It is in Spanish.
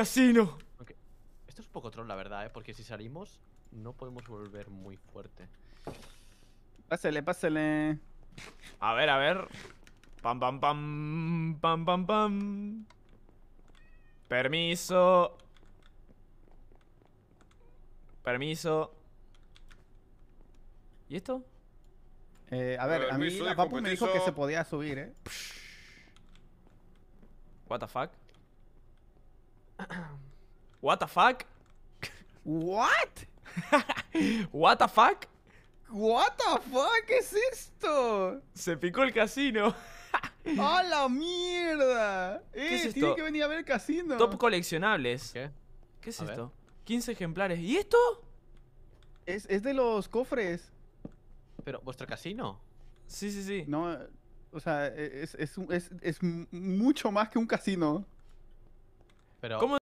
casino. Esto es un poco troll, la verdad, ¿eh? Porque si salimos, no podemos volver muy fuerte. Pásele, pásele. A ver, a ver. Pam, pam, pam. Pam, pam, pam. Permiso. Permiso. ¿Y esto? Eh, a ver, a mí la papu me dijo que se podía subir, eh. What the fuck? What the fuck? What? What the fuck? What fuck ¿Qué es esto? Se picó el casino. ¡A la mierda! Eh, que venir a ver el casino. Top coleccionables. ¿Qué? es esto? 15 ejemplares. ¿Y esto? Es, de los cofres. Pero, ¿vuestro casino? Sí, sí, sí. No, o sea, e, es, es- es mucho más que un casino. Pero, ¿Cómo